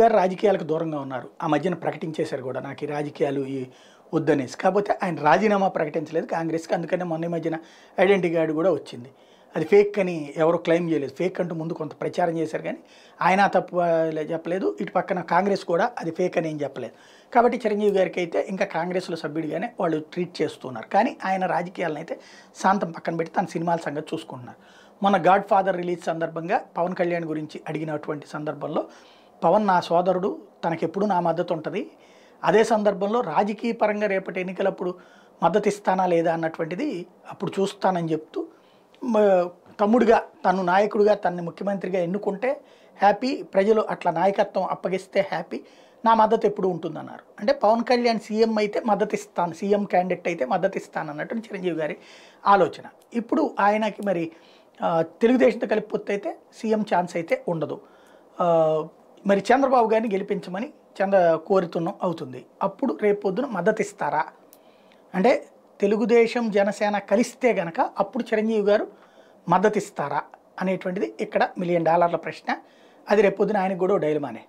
గారు రాజకీయాలకు దూరంగా ఉన్నారు ఆ మధ్యన ప్రకటించేశారు కూడా నాకు ఈ రాజకీయాలు ఈ వద్దనేసి కాకపోతే ఆయన రాజీనామా ప్రకటించలేదు కాంగ్రెస్కి అందుకనే మొన్న మధ్యన ఐడెంటిటీ కార్డు కూడా వచ్చింది అది ఫేక్ అని ఎవరు క్లెయిమ్ చేయలేదు ఫేక్ అంటూ ముందు కొంత ప్రచారం చేశారు కానీ ఆయన తప్పు చెప్పలేదు ఇటు పక్కన కాంగ్రెస్ కూడా అది ఫేక్ అని ఏం చెప్పలేదు కాబట్టి చిరంజీవి గారికి అయితే ఇంకా కాంగ్రెస్లో సభ్యుడిగానే వాళ్ళు ట్రీట్ చేస్తున్నారు కానీ ఆయన రాజకీయాలను అయితే శాంతం పక్కన పెట్టి తన సినిమాల సంగతి చూసుకుంటున్నారు మన గాడ్ ఫాదర్ రిలీజ్ సందర్భంగా పవన్ కళ్యాణ్ గురించి అడిగినటువంటి సందర్భంలో పవన్ నా సోదరుడు తనకెప్పుడు నా మద్దతు ఉంటుంది అదే సందర్భంలో రాజకీయ పరంగా రేపటి ఎన్నికలప్పుడు మద్దతు ఇస్తానా లేదా అన్నటువంటిది అప్పుడు చూస్తానని చెప్తూ తమ్ముడిగా తను నాయకుడిగా తనని ముఖ్యమంత్రిగా ఎన్నుకుంటే హ్యాపీ ప్రజలు అట్లా నాయకత్వం అప్పగిస్తే హ్యాపీ నా మద్దతు ఎప్పుడు ఉంటుందన్నారు అంటే పవన్ కళ్యాణ్ సీఎం అయితే మద్దతు ఇస్తాను సీఎం క్యాండిడేట్ అయితే మద్దతు ఇస్తాను అన్నట్టు చిరంజీవి గారి ఆలోచన ఇప్పుడు ఆయనకి మరి తెలుగుదేశంతో కలిపి పొత్తు అయితే సీఎం ఛాన్స్ అయితే ఉండదు మరి చంద్రబాబు గారిని గెలిపించమని చంద్ర కోరుతున్నాం అవుతుంది అప్పుడు రేపొద్దున మద్దతు ఇస్తారా అంటే తెలుగుదేశం జనసేన కలిస్తే గనక అప్పుడు చిరంజీవి గారు మద్దతు ఇస్తారా అనేటువంటిది ఇక్కడ మిలియన్ డాలర్ల ప్రశ్న అది రేపొద్దున ఆయనకు కూడా డైలమానే